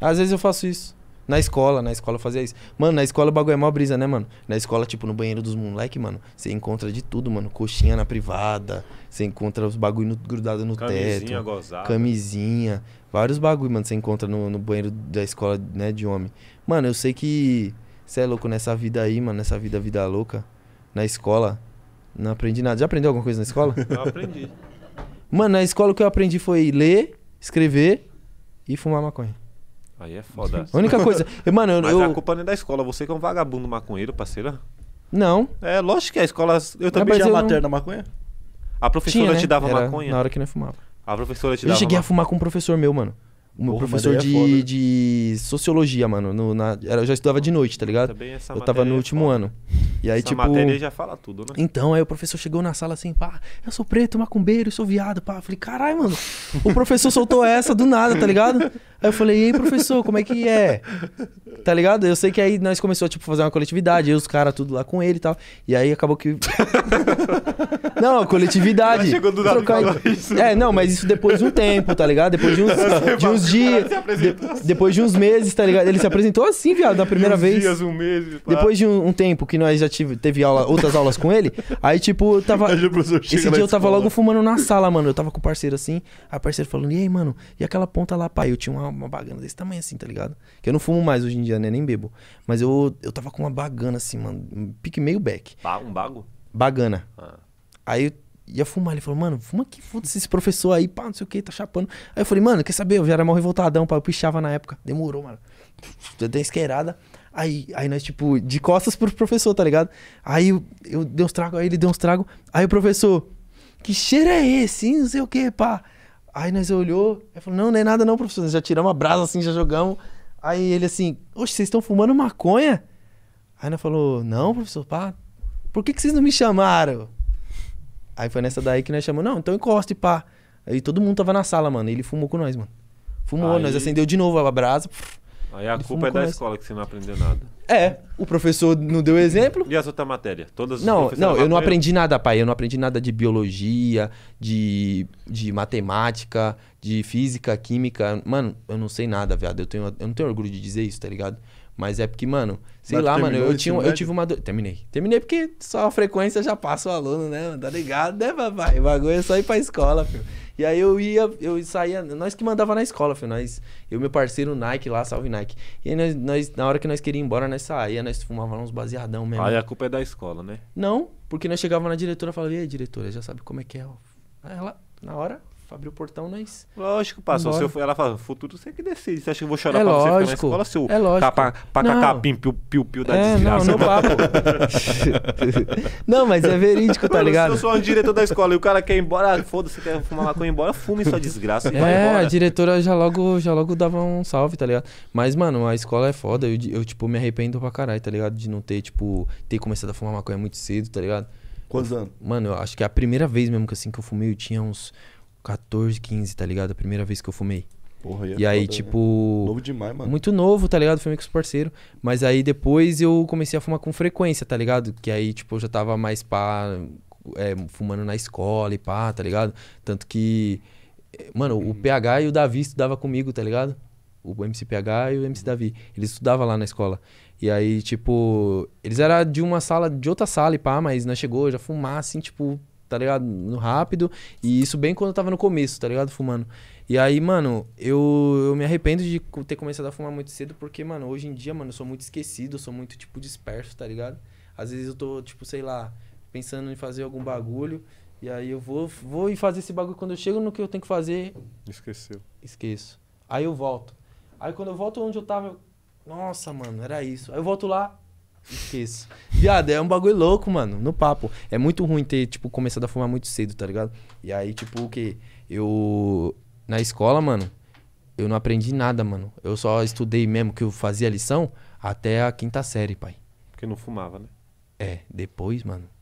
Às vezes eu faço isso. Na escola, na escola eu fazia isso. Mano, na escola o bagulho é mó brisa, né, mano? Na escola, tipo, no banheiro dos moleques, mano, você encontra de tudo, mano. Coxinha na privada, você encontra os bagulho grudado no camisinha teto. Gozada. Camisinha, Vários bagulho, mano, você encontra no, no banheiro da escola, né, de homem. Mano, eu sei que você é louco nessa vida aí, mano, nessa vida, vida louca. Na escola, não aprendi nada. Já aprendeu alguma coisa na escola? Eu aprendi. Mano, na escola o que eu aprendi foi ler, escrever e fumar maconha. Aí é foda. A única coisa. mano, eu, Mas eu... a culpa não é da escola. Você que é um vagabundo maconheiro, parceira. Não. É, lógico que é a escola. Eu também Mas já eu bater não... maconha? A professora Tinha, né? te dava Era maconha? Na hora que não fumava. A professora te dava. Eu cheguei maconha. a fumar com um professor meu, mano. O meu Porra, professor é de, é foda, né? de sociologia, mano. No, na, eu já estudava de noite, tá ligado? essa eu tava no é último foda. ano. E aí, essa tipo. matéria já fala tudo, né? Então, aí o professor chegou na sala assim, pá, eu sou preto, macumbeiro, eu sou viado, pá. Eu falei, caralho, mano. O professor soltou essa do nada, tá ligado? Aí eu falei, e aí, professor, como é que é? Tá ligado? Eu sei que aí nós começamos, tipo, fazer uma coletividade, eu, os caras, tudo lá com ele e tal. E aí acabou que. não, coletividade. chegou do nada isso. É, não, mas isso depois de um tempo, tá ligado? Depois de uns, de uns dias. De, assim. depois de uns meses, tá ligado? Ele se apresentou assim, viado, na primeira de vez. Dias, um mês, pá. Depois de um, um, tempo que nós já tive, teve aula, outras aulas com ele, aí, tipo, eu tava. Esse dia eu tava logo fumando na sala, mano. Eu tava com o parceiro assim. Aí o parceiro falando, e aí, mano, e aquela ponta lá, pai? Eu tinha uma uma, uma bagana desse tamanho assim, tá ligado? Que eu não fumo mais hoje em dia, né? Nem bebo. Mas eu, eu tava com uma bagana assim, mano. Um pique meio back. um bago? Bagana. Ah. Aí eu ia fumar. Ele falou, mano, fuma que foda-se esse professor aí, pá, não sei o que, tá chapando. Aí eu falei, mano, quer saber? Eu já era mal revoltadão, pá, eu pichava na época. Demorou, mano. Eu dei esquerada. Aí, aí nós, tipo, de costas pro professor, tá ligado? Aí eu, eu dei uns tragos, aí ele deu uns tragos. Aí o professor, que cheiro é esse, Não sei o que, pá. Aí nós olhou, ele falou, não, não é nada não, professor. Nós já tiramos a brasa assim, já jogamos. Aí ele assim, oxe, vocês estão fumando maconha? Aí nós falou, não, professor, pá, por que, que vocês não me chamaram? Aí foi nessa daí que nós chamamos, não, então encosta e pá. Aí todo mundo tava na sala, mano. ele fumou com nós, mano. Fumou, aí... nós acendeu de novo a brasa. Aí a culpa é da nós. escola que você não aprendeu nada. É, o professor não deu exemplo. E as outras matérias? Todas Não, não, eu não aprendi nada, pai. Eu não aprendi nada de biologia, de, de matemática, de física, química. Mano, eu não sei nada, viado. Eu, tenho, eu não tenho orgulho de dizer isso, tá ligado? Mas é porque, mano, sei Mas lá, mano, eu, tinha, eu tive uma. dor. Terminei. Terminei porque só a frequência já passa o aluno, né? Tá ligado, né, papai? O bagulho é só ir pra escola, filho. E aí eu ia, eu saía, nós que mandava na escola, filho, nós, eu meu parceiro Nike lá, salve Nike. E aí nós, nós na hora que nós queríamos ir embora, nós saía, nós fumava uns baseadão mesmo. Aí a culpa é da escola, né? Não, porque nós chegávamos na diretora e falava, e aí, diretora, já sabe como é que é, ó. Aí ela, na hora, Tipo, abriu o portão, nós. Lógico, passou. Se eu, ela fala, futuro você que decide. Você acha que eu vou chorar é pra lógico, você na escola, seu é lógico. pacacapim, piu-piu da é, desgraça? Não, não né? papo. não, mas é verídico, tá Mano, ligado? Se eu sou um diretor da escola e o cara quer ir embora, foda-se, quer fumar maconha, embora, fume sua desgraça e é, vai embora. a diretora já logo, já logo dava um salve, tá ligado? Mas, mano, a escola é foda. Eu, eu tipo, me arrependo pra caralho, tá ligado? De não ter, tipo, ter começado a fumar maconha muito cedo, tá ligado? Quantos anos? Mano, eu acho que é a primeira vez mesmo que assim que eu fumei, eu tinha uns 14, 15, tá ligado? A primeira vez que eu fumei. Porra, é e, aí, foda, tipo. Né? Novo demais, mano. Muito novo, tá ligado? Fumei com os parceiros. Mas aí depois eu comecei a fumar com frequência, tá ligado? Que aí, tipo, eu já tava mais pá. É, fumando na escola e pá, tá ligado? Tanto que. Mano, hum. o uhum. PH e o Davi estudava comigo, tá ligado? O MCPH e o MC Davi. Eles estudavam lá na escola. E aí, tipo, eles eram de uma sala, de outra sala e pá, mas não chegou, já fumar, assim, tipo, tá ligado? No rápido. E isso bem quando eu tava no começo, tá ligado? Fumando. E aí, mano, eu, eu me arrependo de ter começado a fumar muito cedo, porque, mano, hoje em dia, mano, eu sou muito esquecido, eu sou muito, tipo, disperso, tá ligado? Às vezes eu tô, tipo, sei lá, pensando em fazer algum bagulho. E aí eu vou, vou e fazer esse bagulho. Quando eu chego no que eu tenho que fazer. Esqueceu. Esqueço. Aí eu volto. Aí quando eu volto onde eu tava, eu... Nossa, mano, era isso. Aí eu volto lá, Esqueço. Viado, é um bagulho louco, mano, no papo. É muito ruim ter, tipo, começado a fumar muito cedo, tá ligado? E aí, tipo, o quê? Eu. Na escola, mano, eu não aprendi nada, mano. Eu só estudei mesmo que eu fazia lição até a quinta série, pai. Porque não fumava, né? É, depois, mano.